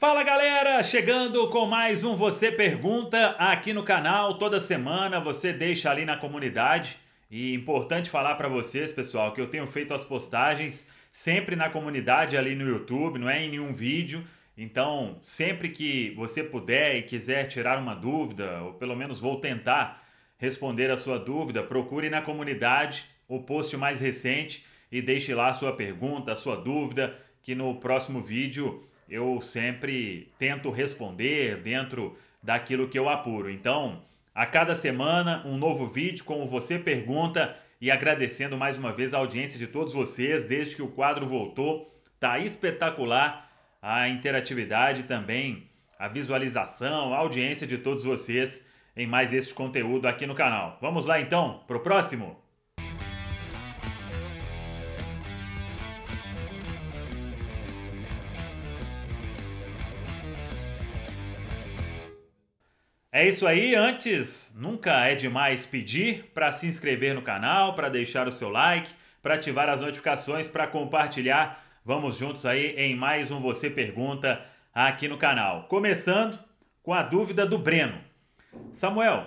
Fala galera, chegando com mais um Você Pergunta aqui no canal. Toda semana você deixa ali na comunidade. E é importante falar para vocês, pessoal, que eu tenho feito as postagens sempre na comunidade ali no YouTube, não é em nenhum vídeo. Então, sempre que você puder e quiser tirar uma dúvida, ou pelo menos vou tentar responder a sua dúvida, procure na comunidade o post mais recente e deixe lá a sua pergunta, a sua dúvida, que no próximo vídeo eu sempre tento responder dentro daquilo que eu apuro. Então, a cada semana, um novo vídeo o Você Pergunta e agradecendo mais uma vez a audiência de todos vocês desde que o quadro voltou. Tá espetacular a interatividade também, a visualização, a audiência de todos vocês em mais este conteúdo aqui no canal. Vamos lá então, pro próximo. É isso aí, antes nunca é demais pedir para se inscrever no canal, para deixar o seu like, para ativar as notificações, para compartilhar. Vamos juntos aí em mais um Você Pergunta aqui no canal. Começando com a dúvida do Breno. Samuel,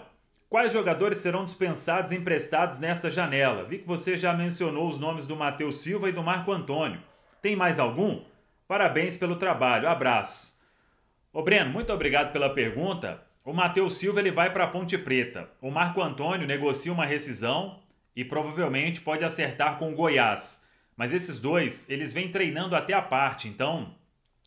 quais jogadores serão dispensados e emprestados nesta janela? Vi que você já mencionou os nomes do Matheus Silva e do Marco Antônio. Tem mais algum? Parabéns pelo trabalho. Abraço. Ô Breno, muito obrigado pela pergunta. O Matheus Silva ele vai para a Ponte Preta. O Marco Antônio negocia uma rescisão e provavelmente pode acertar com o Goiás. Mas esses dois, eles vêm treinando até a parte, então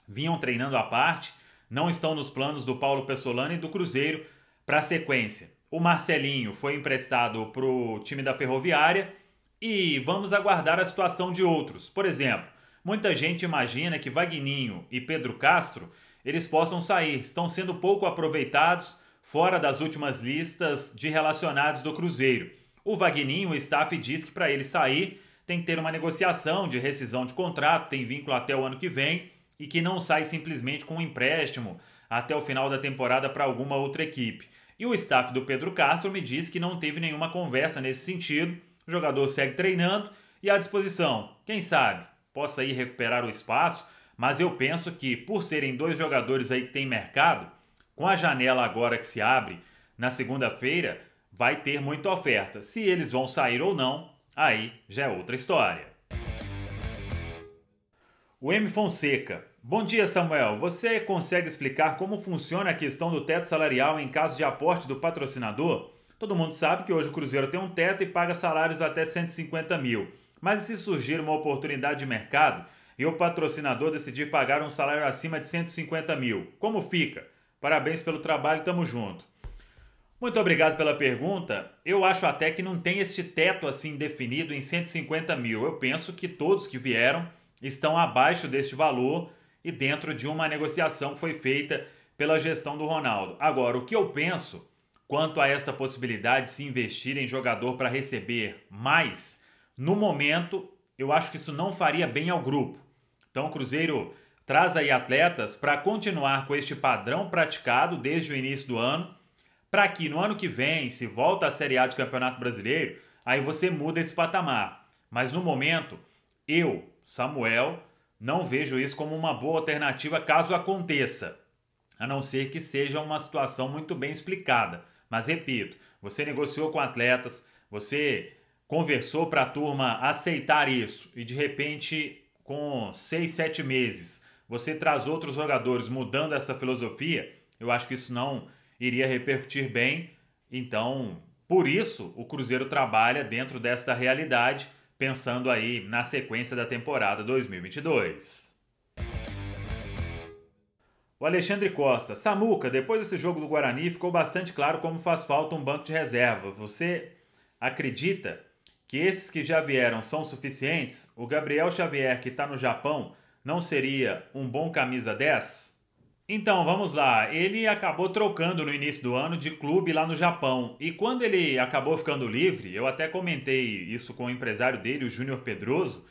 vinham treinando à parte, não estão nos planos do Paulo Pessolano e do Cruzeiro para a sequência. O Marcelinho foi emprestado para o time da Ferroviária e vamos aguardar a situação de outros. Por exemplo, muita gente imagina que Vagninho e Pedro Castro eles possam sair. Estão sendo pouco aproveitados, fora das últimas listas de relacionados do Cruzeiro. O Vagninho, o staff, diz que para ele sair tem que ter uma negociação de rescisão de contrato, tem vínculo até o ano que vem e que não sai simplesmente com um empréstimo até o final da temporada para alguma outra equipe. E o staff do Pedro Castro me diz que não teve nenhuma conversa nesse sentido. O jogador segue treinando e à disposição. Quem sabe possa ir recuperar o espaço mas eu penso que, por serem dois jogadores aí que tem mercado, com a janela agora que se abre na segunda-feira, vai ter muita oferta. Se eles vão sair ou não, aí já é outra história. O M Fonseca. Bom dia, Samuel. Você consegue explicar como funciona a questão do teto salarial em caso de aporte do patrocinador? Todo mundo sabe que hoje o Cruzeiro tem um teto e paga salários até 150 mil. Mas e se surgir uma oportunidade de mercado e o patrocinador decidir pagar um salário acima de 150 mil. Como fica? Parabéns pelo trabalho, tamo junto. Muito obrigado pela pergunta. Eu acho até que não tem este teto assim definido em 150 mil. Eu penso que todos que vieram estão abaixo deste valor e dentro de uma negociação que foi feita pela gestão do Ronaldo. Agora, o que eu penso quanto a esta possibilidade de se investir em jogador para receber mais, no momento, eu acho que isso não faria bem ao grupo. Então, o Cruzeiro traz aí atletas para continuar com este padrão praticado desde o início do ano, para que no ano que vem, se volta à Série A de Campeonato Brasileiro, aí você muda esse patamar. Mas no momento, eu, Samuel, não vejo isso como uma boa alternativa caso aconteça, a não ser que seja uma situação muito bem explicada. Mas repito, você negociou com atletas, você conversou para a turma aceitar isso e de repente com seis, sete meses, você traz outros jogadores mudando essa filosofia, eu acho que isso não iria repercutir bem. Então, por isso, o Cruzeiro trabalha dentro desta realidade, pensando aí na sequência da temporada 2022. O Alexandre Costa, Samuca, depois desse jogo do Guarani, ficou bastante claro como faz falta um banco de reserva. Você acredita que esses que já vieram são suficientes, o Gabriel Xavier que está no Japão não seria um bom camisa 10? Então vamos lá, ele acabou trocando no início do ano de clube lá no Japão e quando ele acabou ficando livre, eu até comentei isso com o empresário dele, o Júnior Pedroso,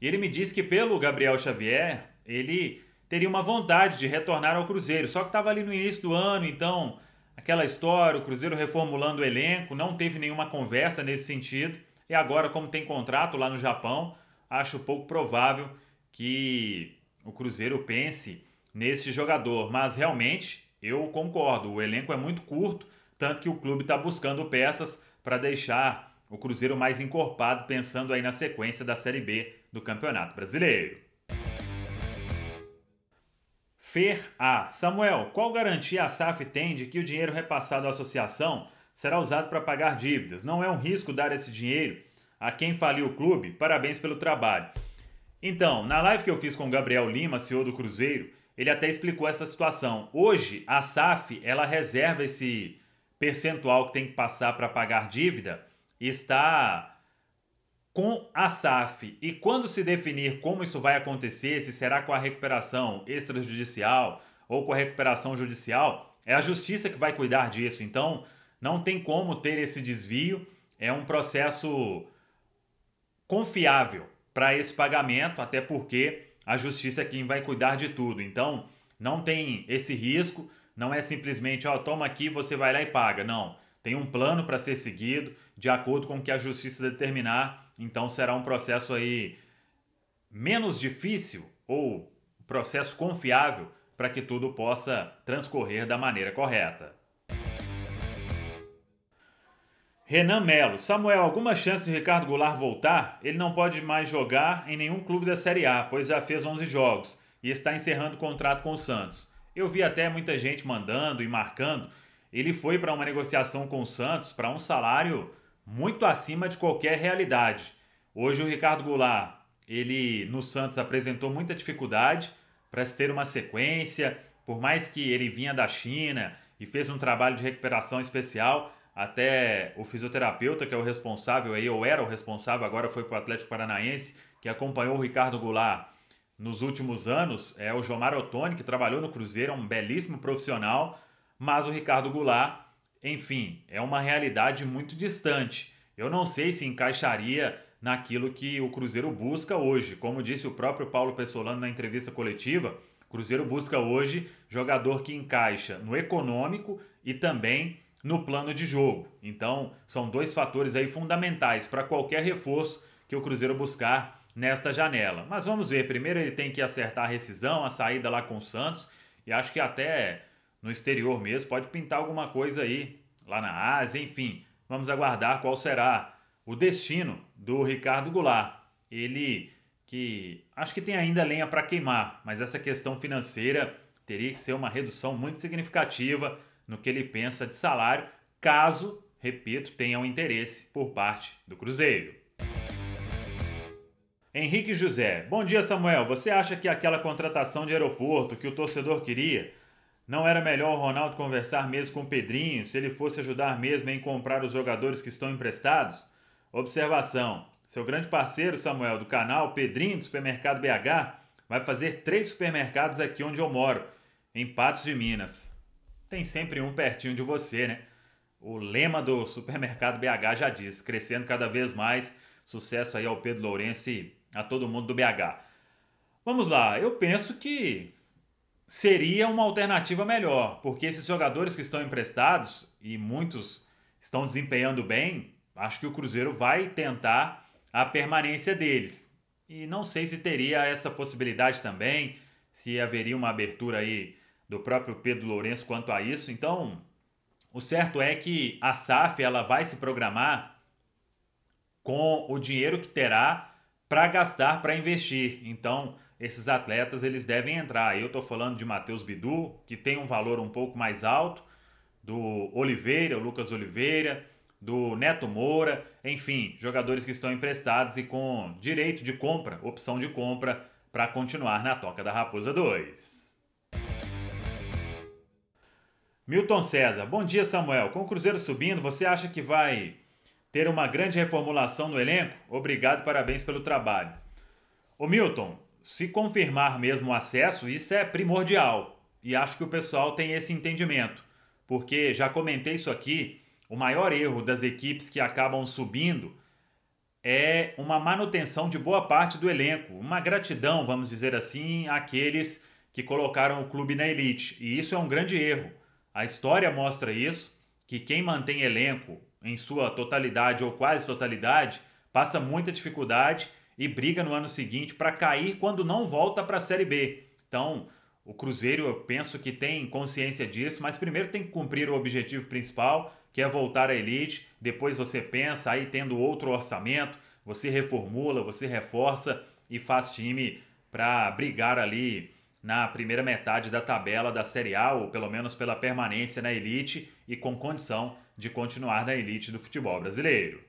e ele me disse que pelo Gabriel Xavier ele teria uma vontade de retornar ao Cruzeiro, só que estava ali no início do ano, então aquela história, o Cruzeiro reformulando o elenco, não teve nenhuma conversa nesse sentido. E agora, como tem contrato lá no Japão, acho pouco provável que o Cruzeiro pense nesse jogador. Mas realmente eu concordo, o elenco é muito curto, tanto que o clube está buscando peças para deixar o Cruzeiro mais encorpado, pensando aí na sequência da Série B do Campeonato Brasileiro. Fer A. Samuel, qual garantia a SAF tem de que o dinheiro repassado à associação será usado para pagar dívidas. Não é um risco dar esse dinheiro a quem faliu o clube? Parabéns pelo trabalho. Então, na live que eu fiz com o Gabriel Lima, CEO do Cruzeiro, ele até explicou essa situação. Hoje, a SAF, ela reserva esse percentual que tem que passar para pagar dívida, está com a SAF. E quando se definir como isso vai acontecer, se será com a recuperação extrajudicial ou com a recuperação judicial, é a justiça que vai cuidar disso. Então, não tem como ter esse desvio. É um processo confiável para esse pagamento, até porque a justiça é quem vai cuidar de tudo. Então, não tem esse risco, não é simplesmente, ó, oh, toma aqui, você vai lá e paga. Não. Tem um plano para ser seguido, de acordo com o que a justiça determinar. Então, será um processo aí menos difícil ou processo confiável para que tudo possa transcorrer da maneira correta. Renan Melo. Samuel, alguma chance do Ricardo Goulart voltar? Ele não pode mais jogar em nenhum clube da Série A, pois já fez 11 jogos e está encerrando o contrato com o Santos. Eu vi até muita gente mandando e marcando. Ele foi para uma negociação com o Santos para um salário muito acima de qualquer realidade. Hoje o Ricardo Goulart, ele no Santos apresentou muita dificuldade para se ter uma sequência, por mais que ele vinha da China e fez um trabalho de recuperação especial, até o fisioterapeuta, que é o responsável, aí eu era o responsável, agora foi para o Atlético Paranaense, que acompanhou o Ricardo Goulart nos últimos anos, é o Jomar Otoni que trabalhou no Cruzeiro, é um belíssimo profissional, mas o Ricardo Goulart, enfim, é uma realidade muito distante. Eu não sei se encaixaria naquilo que o Cruzeiro busca hoje. Como disse o próprio Paulo Pessolano na entrevista coletiva, o Cruzeiro busca hoje jogador que encaixa no econômico e também no plano de jogo. Então, são dois fatores aí fundamentais para qualquer reforço que o Cruzeiro buscar nesta janela. Mas vamos ver, primeiro ele tem que acertar a rescisão, a saída lá com o Santos, e acho que até no exterior mesmo pode pintar alguma coisa aí, lá na Ásia, enfim. Vamos aguardar qual será o destino do Ricardo Goulart. Ele que acho que tem ainda lenha para queimar, mas essa questão financeira teria que ser uma redução muito significativa no que ele pensa de salário, caso, repito, tenha um interesse por parte do Cruzeiro. Henrique José, bom dia Samuel. Você acha que aquela contratação de aeroporto que o torcedor queria não era melhor o Ronaldo conversar mesmo com o Pedrinho, se ele fosse ajudar mesmo em comprar os jogadores que estão emprestados? Observação: seu grande parceiro, Samuel, do canal Pedrinho do Supermercado BH, vai fazer três supermercados aqui onde eu moro, em Patos de Minas tem sempre um pertinho de você, né? O lema do supermercado BH já diz: crescendo cada vez mais. Sucesso aí ao Pedro Lourenço e a todo mundo do BH. Vamos lá, eu penso que seria uma alternativa melhor, porque esses jogadores que estão emprestados e muitos estão desempenhando bem, acho que o Cruzeiro vai tentar a permanência deles. E não sei se teria essa possibilidade também, se haveria uma abertura aí do próprio Pedro Lourenço quanto a isso. Então, o certo é que a SAF ela vai se programar com o dinheiro que terá para gastar, para investir. Então, esses atletas eles devem entrar. Eu estou falando de Matheus Bidu, que tem um valor um pouco mais alto, do Oliveira, o Lucas Oliveira, do Neto Moura, enfim, jogadores que estão emprestados e com direito de compra, opção de compra para continuar na Toca da Raposa 2. Milton César, bom dia Samuel. Com o Cruzeiro subindo, você acha que vai ter uma grande reformulação no elenco? Obrigado, parabéns pelo trabalho. Ô Milton, se confirmar mesmo o acesso, isso é primordial. E acho que o pessoal tem esse entendimento. Porque já comentei isso aqui, o maior erro das equipes que acabam subindo é uma manutenção de boa parte do elenco, uma gratidão, vamos dizer assim, àqueles que colocaram o clube na elite. E isso é um grande erro. A história mostra isso, que quem mantém elenco em sua totalidade ou quase totalidade passa muita dificuldade e briga no ano seguinte para cair quando não volta para a Série B. Então, o Cruzeiro, eu penso que tem consciência disso, mas primeiro tem que cumprir o objetivo principal, que é voltar à elite. Depois você pensa aí tendo outro orçamento, você reformula, você reforça e faz time para brigar ali na primeira metade da tabela da Série A, ou pelo menos pela permanência na elite e com condição de continuar na elite do futebol brasileiro.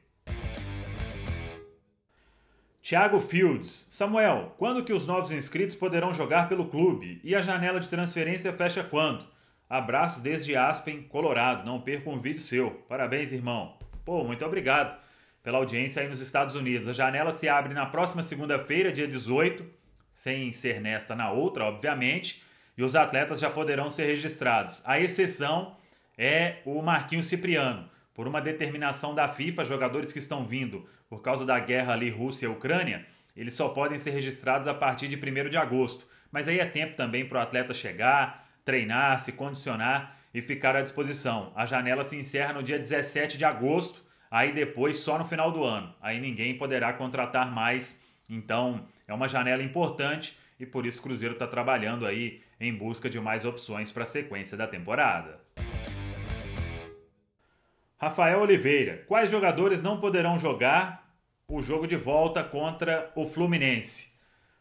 Thiago Fields. Samuel, quando que os novos inscritos poderão jogar pelo clube? E a janela de transferência fecha quando? Abraço desde Aspen, Colorado. Não perca um vídeo seu. Parabéns, irmão. Pô, muito obrigado pela audiência aí nos Estados Unidos. A janela se abre na próxima segunda-feira, dia 18 sem ser nesta na outra, obviamente, e os atletas já poderão ser registrados. A exceção é o Marquinhos Cipriano. Por uma determinação da FIFA, jogadores que estão vindo por causa da guerra ali Rússia-Ucrânia, eles só podem ser registrados a partir de 1 de agosto. Mas aí é tempo também para o atleta chegar, treinar, se condicionar e ficar à disposição. A janela se encerra no dia 17 de agosto, aí depois só no final do ano. Aí ninguém poderá contratar mais. Então, é uma janela importante e por isso o Cruzeiro está trabalhando aí em busca de mais opções para a sequência da temporada. Rafael Oliveira, quais jogadores não poderão jogar o jogo de volta contra o Fluminense?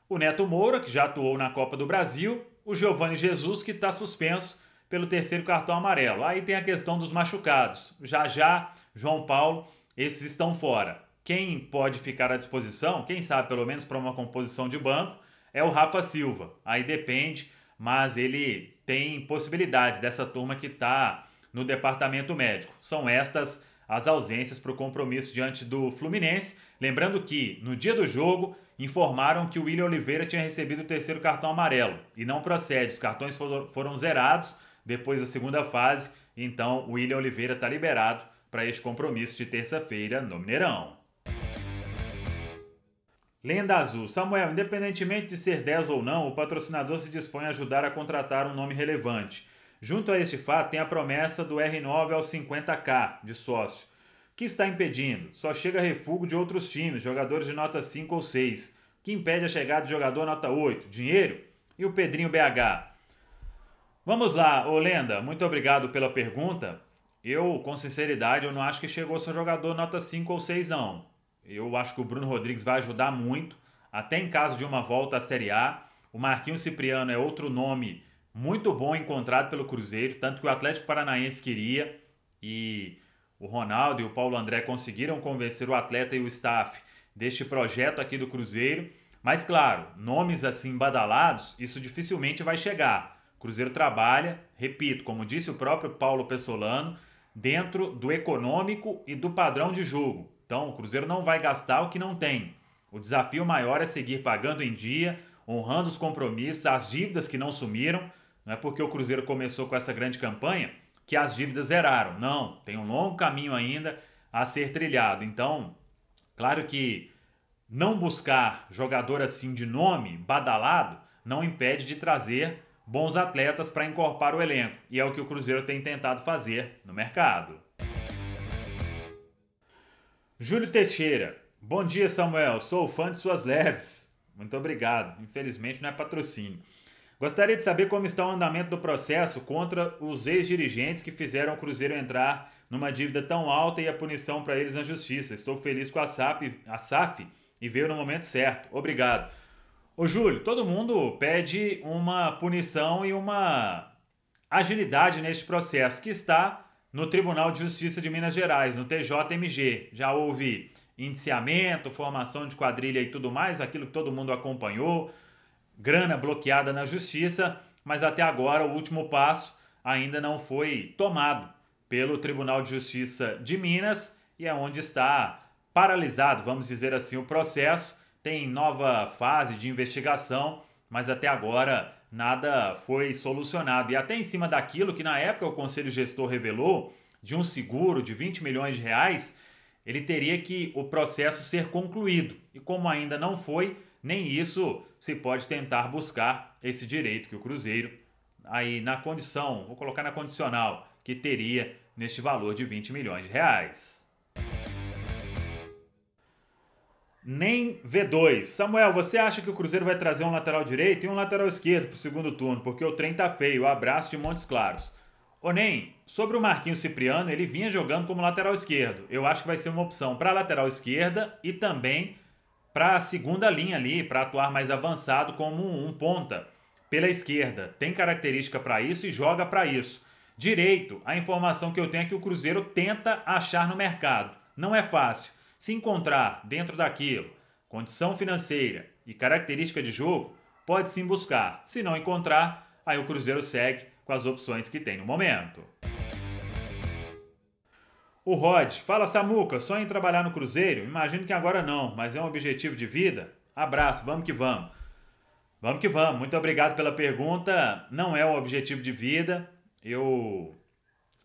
O Neto Moura, que já atuou na Copa do Brasil, o Giovanni Jesus, que está suspenso pelo terceiro cartão amarelo. Aí tem a questão dos machucados. Já já, João Paulo, esses estão fora quem pode ficar à disposição, quem sabe pelo menos para uma composição de banco, é o Rafa Silva. Aí depende, mas ele tem possibilidade dessa turma que está no departamento médico. São estas as ausências para o compromisso diante do Fluminense. Lembrando que, no dia do jogo, informaram que o William Oliveira tinha recebido o terceiro cartão amarelo e não procede. Os cartões foram zerados depois da segunda fase, então o William Oliveira está liberado para este compromisso de terça-feira no Mineirão. Lenda Azul. Samuel, independentemente de ser 10 ou não, o patrocinador se dispõe a ajudar a contratar um nome relevante. Junto a este fato, tem a promessa do R9 ao 50K de sócio. O que está impedindo? Só chega refúgio de outros times, jogadores de nota 5 ou 6. O que impede a chegada de jogador nota 8? Dinheiro? E o Pedrinho BH? Vamos lá, Olenda, muito obrigado pela pergunta. Eu, com sinceridade, eu não acho que chegou seu jogador nota 5 ou 6, não. Eu acho que o Bruno Rodrigues vai ajudar muito, até em caso de uma volta à Série A. O Marquinhos Cipriano é outro nome muito bom encontrado pelo Cruzeiro, tanto que o Atlético Paranaense queria e o Ronaldo e o Paulo André conseguiram convencer o atleta e o staff deste projeto aqui do Cruzeiro. Mas claro, nomes assim badalados, isso dificilmente vai chegar. O Cruzeiro trabalha, repito, como disse o próprio Paulo Pessolano, dentro do econômico e do padrão de jogo. Então, o Cruzeiro não vai gastar o que não tem. O desafio maior é seguir pagando em dia, honrando os compromissos, as dívidas que não sumiram. Não é porque o Cruzeiro começou com essa grande campanha que as dívidas zeraram. Não, tem um longo caminho ainda a ser trilhado. Então, claro que não buscar jogador assim de nome, badalado, não impede de trazer bons atletas para encorpar o elenco. E é o que o Cruzeiro tem tentado fazer no mercado. Júlio Teixeira. Bom dia, Samuel. Sou fã de suas leves. Muito obrigado. Infelizmente não é patrocínio. Gostaria de saber como está o andamento do processo contra os ex-dirigentes que fizeram o Cruzeiro entrar numa dívida tão alta e a punição para eles na justiça. Estou feliz com a SAF, a SAF e veio no momento certo. Obrigado. Ô Júlio, todo mundo pede uma punição e uma agilidade neste processo que está no Tribunal de Justiça de Minas Gerais, no TJMG. Já houve indiciamento, formação de quadrilha e tudo mais, aquilo que todo mundo acompanhou, grana bloqueada na justiça, mas até agora o último passo ainda não foi tomado pelo Tribunal de Justiça de Minas e é onde está paralisado, vamos dizer assim, o processo. Tem nova fase de investigação, mas até agora nada foi solucionado. E até em cima daquilo que na época o conselho gestor revelou, de um seguro de 20 milhões de reais, ele teria que o processo ser concluído. E como ainda não foi, nem isso se pode tentar buscar esse direito que o Cruzeiro, aí na condição, vou colocar na condicional, que teria neste valor de 20 milhões de reais. nem V2. Samuel, você acha que o Cruzeiro vai trazer um lateral direito e um lateral esquerdo para o segundo turno, porque o trem tá feio. Abraço de Montes Claros. O nem sobre o Marquinhos Cipriano, ele vinha jogando como lateral esquerdo. Eu acho que vai ser uma opção para lateral esquerda e também para a segunda linha ali, para atuar mais avançado como um ponta pela esquerda. Tem característica para isso e joga para isso. Direito, a informação que eu tenho é que o Cruzeiro tenta achar no mercado. Não é fácil se encontrar dentro daquilo condição financeira e característica de jogo, pode sim buscar. Se não encontrar, aí o Cruzeiro segue com as opções que tem no momento. O Rod, fala Samuca, só em trabalhar no Cruzeiro? Imagino que agora não, mas é um objetivo de vida? Abraço, vamos que vamos. Vamos que vamos, muito obrigado pela pergunta. Não é o objetivo de vida. Eu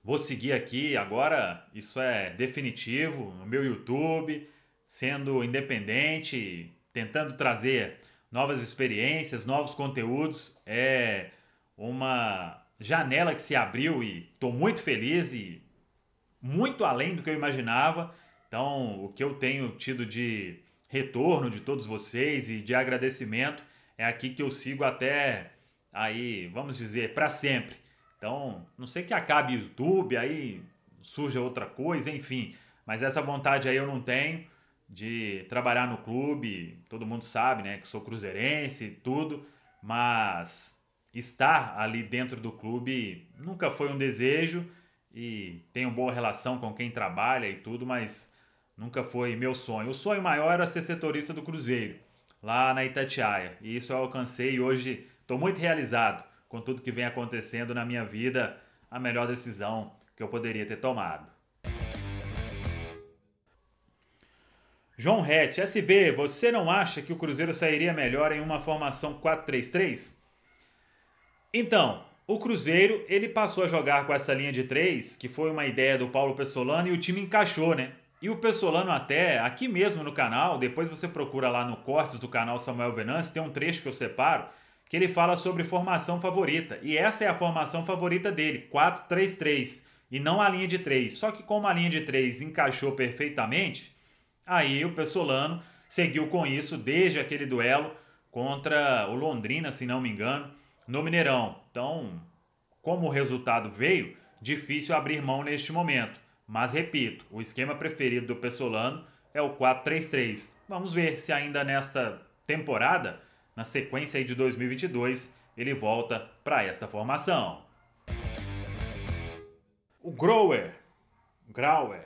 Vou seguir aqui agora, isso é definitivo, no meu YouTube, sendo independente, tentando trazer novas experiências, novos conteúdos. É uma janela que se abriu e estou muito feliz e muito além do que eu imaginava. Então, o que eu tenho tido de retorno de todos vocês e de agradecimento é aqui que eu sigo até aí, vamos dizer, para sempre. Então, não sei que acabe o YouTube, aí surja outra coisa, enfim. Mas essa vontade aí eu não tenho de trabalhar no clube. Todo mundo sabe, né, que sou cruzeirense e tudo, mas estar ali dentro do clube nunca foi um desejo e tenho boa relação com quem trabalha e tudo, mas nunca foi meu sonho. O sonho maior era ser setorista do Cruzeiro, lá na Itatiaia. E isso eu alcancei e hoje estou muito realizado com tudo que vem acontecendo na minha vida, a melhor decisão que eu poderia ter tomado. João Rett, SV, você não acha que o Cruzeiro sairia melhor em uma formação 4-3-3? Então, o Cruzeiro ele passou a jogar com essa linha de 3, que foi uma ideia do Paulo Pessolano, e o time encaixou, né? E o Pessolano até, aqui mesmo no canal, depois você procura lá no cortes do canal Samuel Venance, tem um trecho que eu separo, que ele fala sobre formação favorita. E essa é a formação favorita dele, 4-3-3, e não a linha de 3. Só que como a linha de 3 encaixou perfeitamente, aí o Pessolano seguiu com isso desde aquele duelo contra o Londrina, se não me engano, no Mineirão. Então, como o resultado veio, difícil abrir mão neste momento. Mas repito, o esquema preferido do Pessolano é o 4-3-3. Vamos ver se ainda nesta temporada na sequência aí de 2022, ele volta para esta formação. O Grower, Grauer,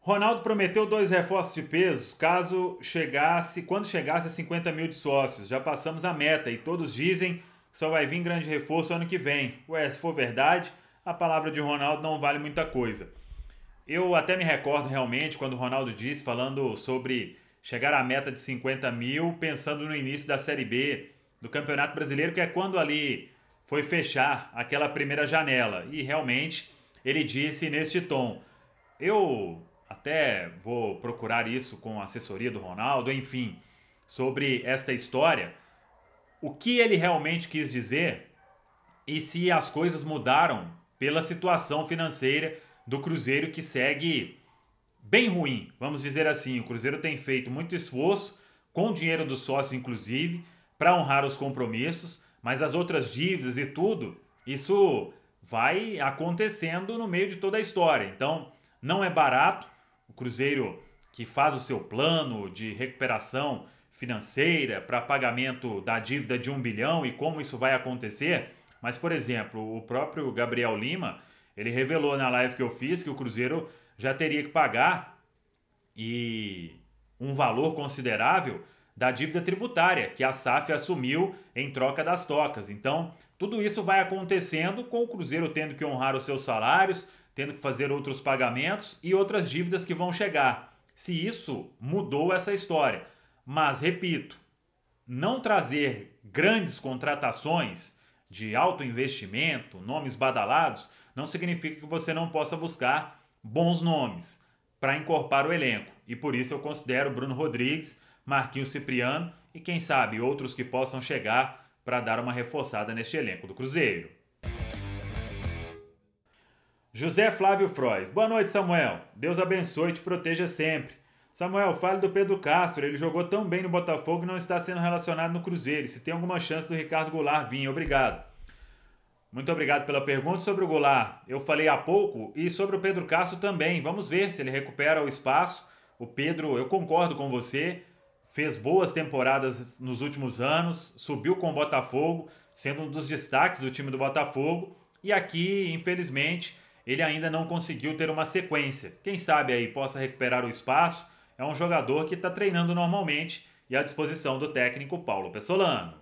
Ronaldo prometeu dois reforços de peso caso chegasse, quando chegasse a 50 mil de sócios. Já passamos a meta e todos dizem que só vai vir grande reforço ano que vem. Ué, se for verdade, a palavra de Ronaldo não vale muita coisa. Eu até me recordo realmente quando o Ronaldo disse, falando sobre chegar à meta de 50 mil, pensando no início da Série B do Campeonato Brasileiro, que é quando ali foi fechar aquela primeira janela. E realmente ele disse neste tom: Eu até vou procurar isso com a assessoria do Ronaldo, enfim, sobre esta história, o que ele realmente quis dizer e se as coisas mudaram pela situação financeira do Cruzeiro que segue bem ruim, vamos dizer assim. O Cruzeiro tem feito muito esforço, com o dinheiro do sócio, inclusive, para honrar os compromissos, mas as outras dívidas e tudo, isso vai acontecendo no meio de toda a história. Então, não é barato. O Cruzeiro que faz o seu plano de recuperação financeira para pagamento da dívida de um bilhão e como isso vai acontecer. Mas, por exemplo, o próprio Gabriel Lima, ele revelou na live que eu fiz que o Cruzeiro já teria que pagar e um valor considerável da dívida tributária que a SAF assumiu em troca das tocas. Então, tudo isso vai acontecendo com o Cruzeiro tendo que honrar os seus salários, tendo que fazer outros pagamentos e outras dívidas que vão chegar. Se isso mudou essa história. Mas, repito, não trazer grandes contratações de alto investimento, nomes badalados, não significa que você não possa buscar bons nomes para incorporar o elenco. E por isso eu considero Bruno Rodrigues, Marquinhos Cipriano e quem sabe outros que possam chegar para dar uma reforçada neste elenco do Cruzeiro. José Flávio Frois. Boa noite, Samuel. Deus abençoe e te proteja sempre. Samuel, fale do Pedro Castro. Ele jogou tão bem no Botafogo e não está sendo relacionado no Cruzeiro. Se tem alguma chance do Ricardo Goulart vir, obrigado. Muito obrigado pela pergunta sobre o Goulart. Eu falei há pouco e sobre o Pedro Castro também. Vamos ver se ele recupera o espaço. O Pedro, eu concordo com você, fez boas temporadas nos últimos anos, subiu com o Botafogo, sendo um dos destaques do time do Botafogo. E aqui, infelizmente, ele ainda não conseguiu ter uma sequência. Quem sabe aí possa recuperar o espaço. É um jogador que está treinando normalmente e à disposição do técnico Paulo Pessolano.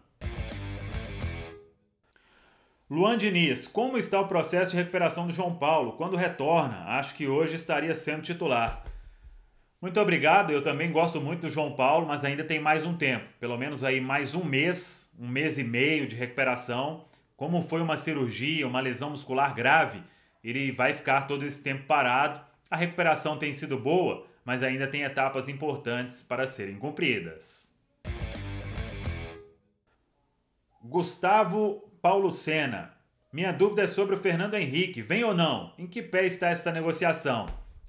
Luan Diniz, como está o processo de recuperação do João Paulo? Quando retorna? Acho que hoje estaria sendo titular. Muito obrigado, eu também gosto muito do João Paulo, mas ainda tem mais um tempo, pelo menos aí mais um mês, um mês e meio de recuperação. Como foi uma cirurgia, uma lesão muscular grave, ele vai ficar todo esse tempo parado. A recuperação tem sido boa, mas ainda tem etapas importantes para serem cumpridas. Gustavo Paulo Sena. Minha dúvida é sobre o Fernando Henrique. Vem ou não? Em que pé está essa negociação?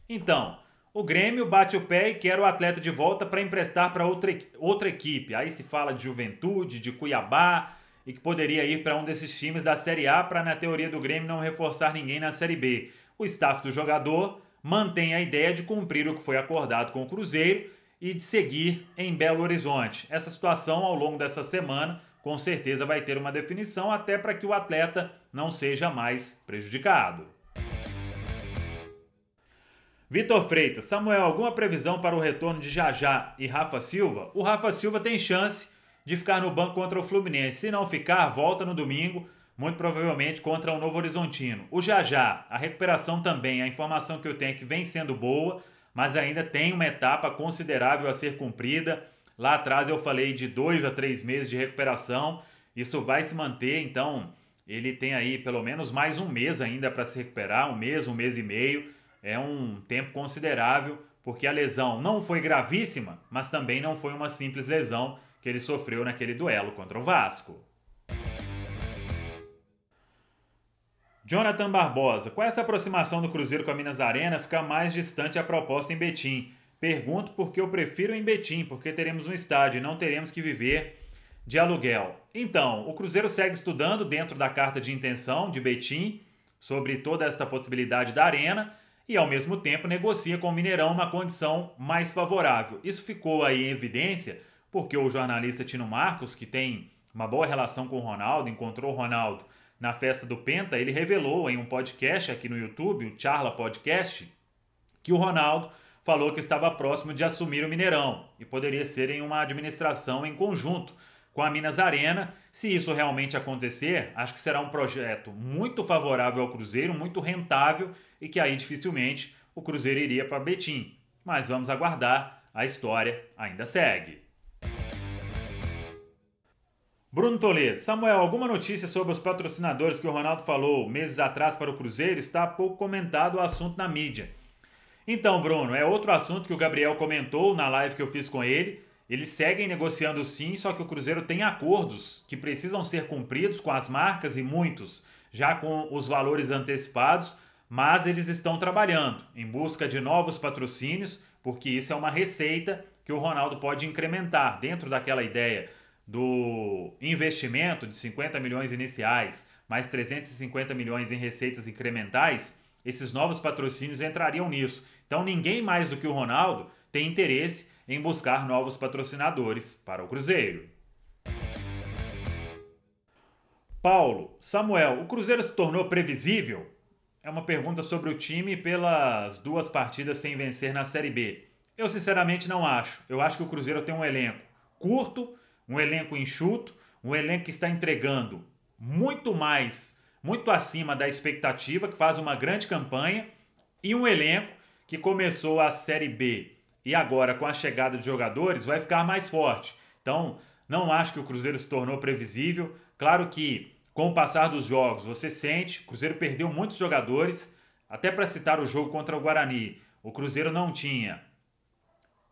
Então, o Grêmio bate o pé e quer o atleta de volta para emprestar para outra, outra equipe. Aí se fala de Juventude, de Cuiabá e que poderia ir para um desses times da Série A para, na teoria do Grêmio, não reforçar ninguém na Série B. O staff do jogador mantém a ideia de cumprir o que foi acordado com o Cruzeiro e de seguir em Belo Horizonte. Essa situação, ao longo dessa semana, com certeza vai ter uma definição até para que o atleta não seja mais prejudicado. Vitor Freitas, Samuel, alguma previsão para o retorno de Jajá e Rafa Silva? O Rafa Silva tem chance de ficar no banco contra o Fluminense. Se não ficar, volta no domingo, muito provavelmente contra o Novo Horizontino. O Jajá, a recuperação também, a informação que eu tenho é que vem sendo boa, mas ainda tem uma etapa considerável a ser cumprida. Lá atrás eu falei de dois a três meses de recuperação. Isso vai se manter, então ele tem aí pelo menos mais um mês ainda para se recuperar um mês, um mês e meio. É um tempo considerável, porque a lesão não foi gravíssima, mas também não foi uma simples lesão que ele sofreu naquele duelo contra o Vasco. Jonathan Barbosa, com essa aproximação do Cruzeiro com a Minas Arena, fica mais distante a proposta em Betim. Pergunto porque eu prefiro em Betim, porque teremos um estádio e não teremos que viver de aluguel. Então, o Cruzeiro segue estudando dentro da carta de intenção de Betim sobre toda esta possibilidade da arena e, ao mesmo tempo, negocia com o Mineirão uma condição mais favorável. Isso ficou aí em evidência porque o jornalista Tino Marcos, que tem uma boa relação com o Ronaldo, encontrou o Ronaldo na festa do Penta, ele revelou em um podcast aqui no YouTube, o Charla Podcast, que o Ronaldo falou que estava próximo de assumir o Mineirão e poderia ser em uma administração em conjunto com a Minas Arena. Se isso realmente acontecer, acho que será um projeto muito favorável ao Cruzeiro, muito rentável e que aí dificilmente o Cruzeiro iria para Betim. Mas vamos aguardar, a história ainda segue. Bruno Toledo, Samuel, alguma notícia sobre os patrocinadores que o Ronaldo falou meses atrás para o Cruzeiro? Está pouco comentado o assunto na mídia. Então, Bruno, é outro assunto que o Gabriel comentou na live que eu fiz com ele. Eles seguem negociando sim, só que o Cruzeiro tem acordos que precisam ser cumpridos com as marcas e muitos já com os valores antecipados, mas eles estão trabalhando em busca de novos patrocínios, porque isso é uma receita que o Ronaldo pode incrementar dentro daquela ideia do investimento de 50 milhões iniciais, mais 350 milhões em receitas incrementais esses novos patrocínios entrariam nisso. Então ninguém mais do que o Ronaldo tem interesse em buscar novos patrocinadores para o Cruzeiro. Paulo, Samuel, o Cruzeiro se tornou previsível? É uma pergunta sobre o time pelas duas partidas sem vencer na Série B. Eu sinceramente não acho. Eu acho que o Cruzeiro tem um elenco curto, um elenco enxuto, um elenco que está entregando muito mais muito acima da expectativa, que faz uma grande campanha, e um elenco que começou a Série B e agora com a chegada de jogadores vai ficar mais forte. Então, não acho que o Cruzeiro se tornou previsível. Claro que com o passar dos jogos você sente, o Cruzeiro perdeu muitos jogadores, até para citar o jogo contra o Guarani. O Cruzeiro não tinha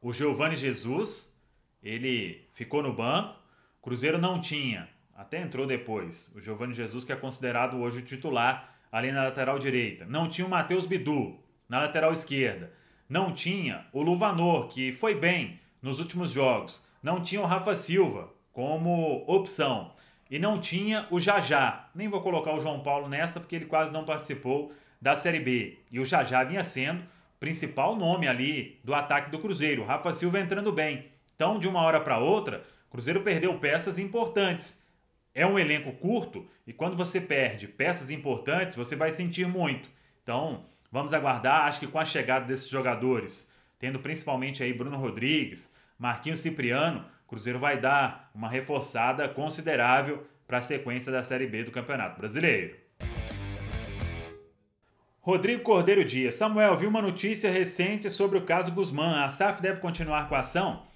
o Giovanni Jesus, ele ficou no banco. O Cruzeiro não tinha até entrou depois, o Giovanni Jesus, que é considerado hoje o titular ali na lateral direita. Não tinha o Matheus Bidu na lateral esquerda. Não tinha o Luvanor, que foi bem nos últimos jogos. Não tinha o Rafa Silva como opção. E não tinha o Jajá. Nem vou colocar o João Paulo nessa, porque ele quase não participou da Série B. E o Jajá vinha sendo o principal nome ali do ataque do Cruzeiro. O Rafa Silva entrando bem. Então, de uma hora para outra, o Cruzeiro perdeu peças importantes é um elenco curto e quando você perde peças importantes, você vai sentir muito. Então, vamos aguardar, acho que com a chegada desses jogadores, tendo principalmente aí Bruno Rodrigues, Marquinhos Cipriano, Cruzeiro vai dar uma reforçada considerável para a sequência da Série B do Campeonato Brasileiro. Rodrigo Cordeiro Dias. Samuel, viu uma notícia recente sobre o caso Guzmán. A SAF deve continuar com a ação?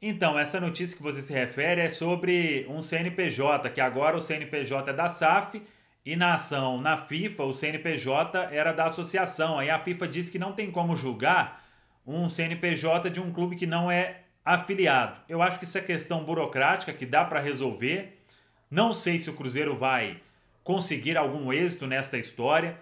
Então, essa notícia que você se refere é sobre um CNPJ, que agora o CNPJ é da SAF e na ação na FIFA, o CNPJ era da associação. Aí a FIFA disse que não tem como julgar um CNPJ de um clube que não é afiliado. Eu acho que isso é questão burocrática que dá para resolver. Não sei se o Cruzeiro vai conseguir algum êxito nesta história,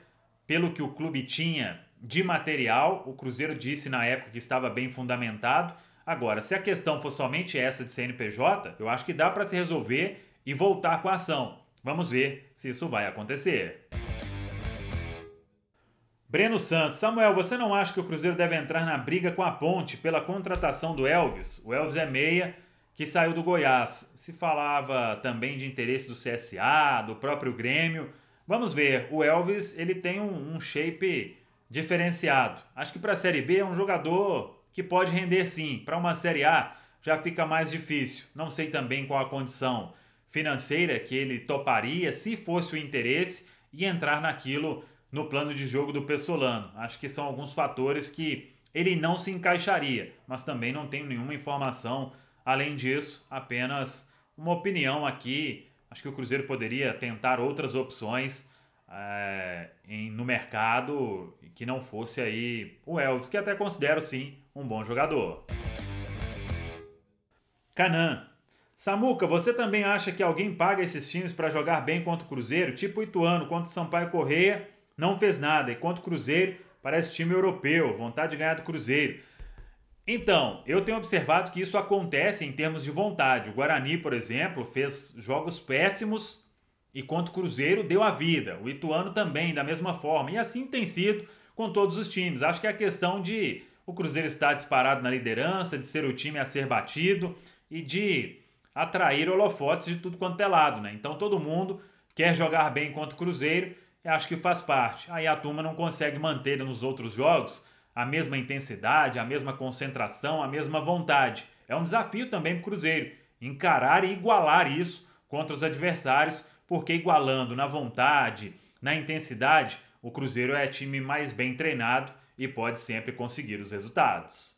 pelo que o clube tinha de material. O Cruzeiro disse na época que estava bem fundamentado Agora, se a questão for somente essa de CNPJ, eu acho que dá para se resolver e voltar com a ação. Vamos ver se isso vai acontecer. Breno Santos, Samuel, você não acha que o Cruzeiro deve entrar na briga com a Ponte pela contratação do Elvis? O Elvis é meia que saiu do Goiás. Se falava também de interesse do CSA, do próprio Grêmio. Vamos ver, o Elvis ele tem um, um shape diferenciado. Acho que para a Série B é um jogador que pode render sim. Para uma Série A já fica mais difícil. Não sei também qual a condição financeira que ele toparia, se fosse o interesse, e entrar naquilo no plano de jogo do Pessolano. Acho que são alguns fatores que ele não se encaixaria, mas também não tenho nenhuma informação além disso, apenas uma opinião aqui. Acho que o Cruzeiro poderia tentar outras opções é, em, no mercado que não fosse aí o Elvis, que até considero sim um bom jogador. Canan. Samuca, você também acha que alguém paga esses times para jogar bem contra o Cruzeiro? Tipo Ituano, contra o Sampaio Correia, não fez nada. E contra o Cruzeiro, parece time europeu, vontade de ganhar do Cruzeiro. Então, eu tenho observado que isso acontece em termos de vontade. O Guarani, por exemplo, fez jogos péssimos e quanto o Cruzeiro deu a vida, o Ituano também, da mesma forma. E assim tem sido com todos os times. Acho que é a questão de o Cruzeiro estar disparado na liderança, de ser o time a ser batido e de atrair holofotes de tudo quanto é lado, né? Então todo mundo quer jogar bem contra o Cruzeiro e acho que faz parte. Aí a turma não consegue manter nos outros jogos a mesma intensidade, a mesma concentração, a mesma vontade. É um desafio também para o Cruzeiro encarar e igualar isso contra os adversários porque igualando na vontade, na intensidade, o Cruzeiro é time mais bem treinado e pode sempre conseguir os resultados.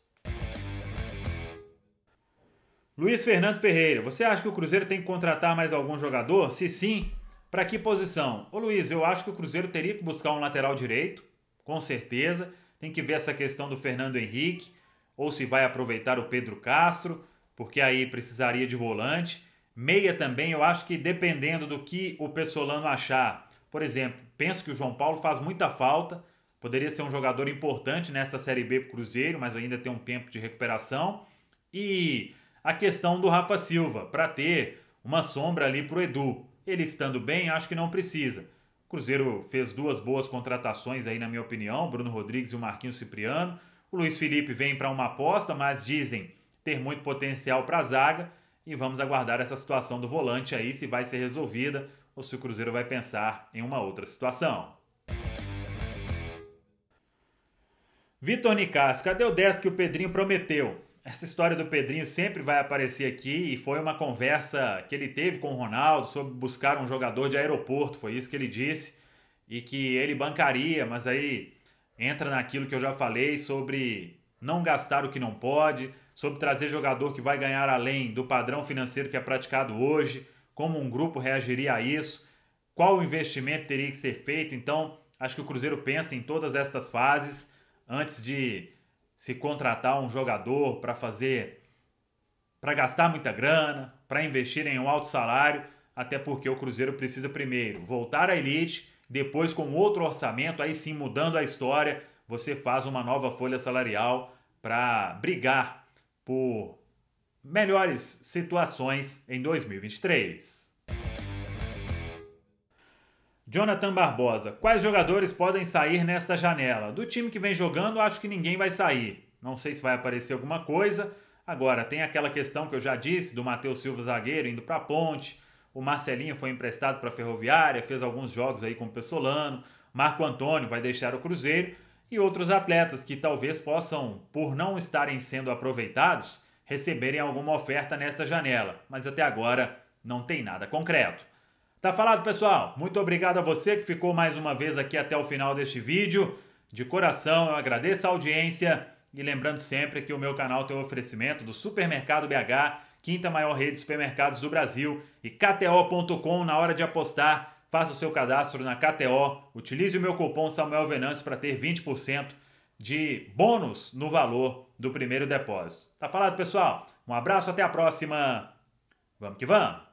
Luiz Fernando Ferreira, você acha que o Cruzeiro tem que contratar mais algum jogador? Se sim, para que posição? Ô Luiz, eu acho que o Cruzeiro teria que buscar um lateral direito, com certeza. Tem que ver essa questão do Fernando Henrique, ou se vai aproveitar o Pedro Castro, porque aí precisaria de volante. Meia também, eu acho que dependendo do que o Pessolano achar. Por exemplo, penso que o João Paulo faz muita falta, poderia ser um jogador importante nessa Série B pro Cruzeiro, mas ainda tem um tempo de recuperação. E a questão do Rafa Silva, para ter uma sombra ali para o Edu. Ele estando bem, acho que não precisa. O Cruzeiro fez duas boas contratações aí, na minha opinião, Bruno Rodrigues e o Marquinhos Cipriano. O Luiz Felipe vem para uma aposta, mas dizem ter muito potencial para a zaga e vamos aguardar essa situação do volante aí, se vai ser resolvida ou se o Cruzeiro vai pensar em uma outra situação. Vitor Nicasio, cadê o 10 que o Pedrinho prometeu? Essa história do Pedrinho sempre vai aparecer aqui e foi uma conversa que ele teve com o Ronaldo sobre buscar um jogador de aeroporto, foi isso que ele disse, e que ele bancaria, mas aí entra naquilo que eu já falei sobre não gastar o que não pode, sobre trazer jogador que vai ganhar além do padrão financeiro que é praticado hoje, como um grupo reagiria a isso, qual o investimento teria que ser feito. Então, acho que o Cruzeiro pensa em todas estas fases antes de se contratar um jogador para fazer para gastar muita grana, para investir em um alto salário, até porque o Cruzeiro precisa primeiro voltar à elite, depois com outro orçamento, aí sim mudando a história você faz uma nova folha salarial para brigar por melhores situações em 2023. Jonathan Barbosa, quais jogadores podem sair nesta janela? Do time que vem jogando, acho que ninguém vai sair. Não sei se vai aparecer alguma coisa. Agora, tem aquela questão que eu já disse do Matheus Silva zagueiro indo para a ponte. O Marcelinho foi emprestado para a Ferroviária, fez alguns jogos aí com o Pessolano. Marco Antônio vai deixar o Cruzeiro e outros atletas que talvez possam, por não estarem sendo aproveitados, receberem alguma oferta nesta janela, mas até agora não tem nada concreto. Tá falado, pessoal? Muito obrigado a você que ficou mais uma vez aqui até o final deste vídeo. De coração, eu agradeço a audiência e lembrando sempre que o meu canal tem o um oferecimento do Supermercado BH, quinta maior rede de supermercados do Brasil, e KTO.com na hora de apostar Faça o seu cadastro na KTO, utilize o meu cupom Samuel Venâncio para ter 20% de bônus no valor do primeiro depósito. Tá falado, pessoal? Um abraço, até a próxima. Vamos que vamos!